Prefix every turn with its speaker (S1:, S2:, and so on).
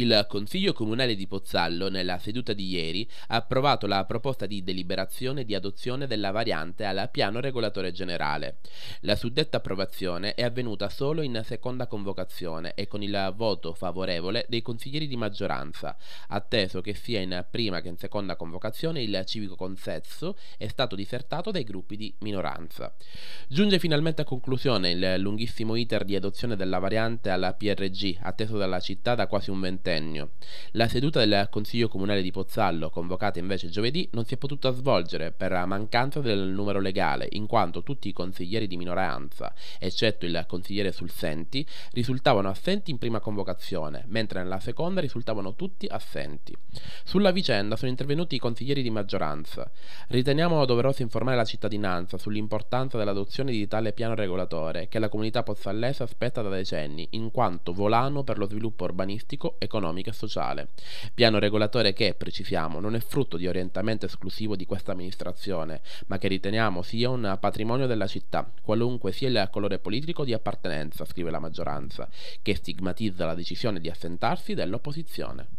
S1: Il Consiglio Comunale di Pozzallo, nella seduta di ieri, ha approvato la proposta di deliberazione di adozione della variante al piano regolatore generale. La suddetta approvazione è avvenuta solo in seconda convocazione e con il voto favorevole dei consiglieri di maggioranza, atteso che sia in prima che in seconda convocazione il civico consenso è stato disertato dai gruppi di minoranza. Giunge finalmente a conclusione il lunghissimo iter di adozione della variante alla PRG, atteso dalla città da quasi un ventennio ventennio. La seduta del Consiglio Comunale di Pozzallo, convocata invece giovedì, non si è potuta svolgere per la mancanza del numero legale, in quanto tutti i consiglieri di minoranza, eccetto il consigliere Sulsenti, risultavano assenti in prima convocazione, mentre nella seconda risultavano tutti assenti. Sulla vicenda sono intervenuti i consiglieri di maggioranza. Riteniamo doveroso informare la cittadinanza sull'importanza dell'adozione di tale piano regolatore, che la comunità pozzallese aspetta da decenni, in quanto volano per lo sviluppo urbanistico e economica e sociale. Piano regolatore che, precisiamo, non è frutto di orientamento esclusivo di questa amministrazione, ma che riteniamo sia un patrimonio della città, qualunque sia il colore politico di appartenenza, scrive la maggioranza, che stigmatizza la decisione di assentarsi dell'opposizione.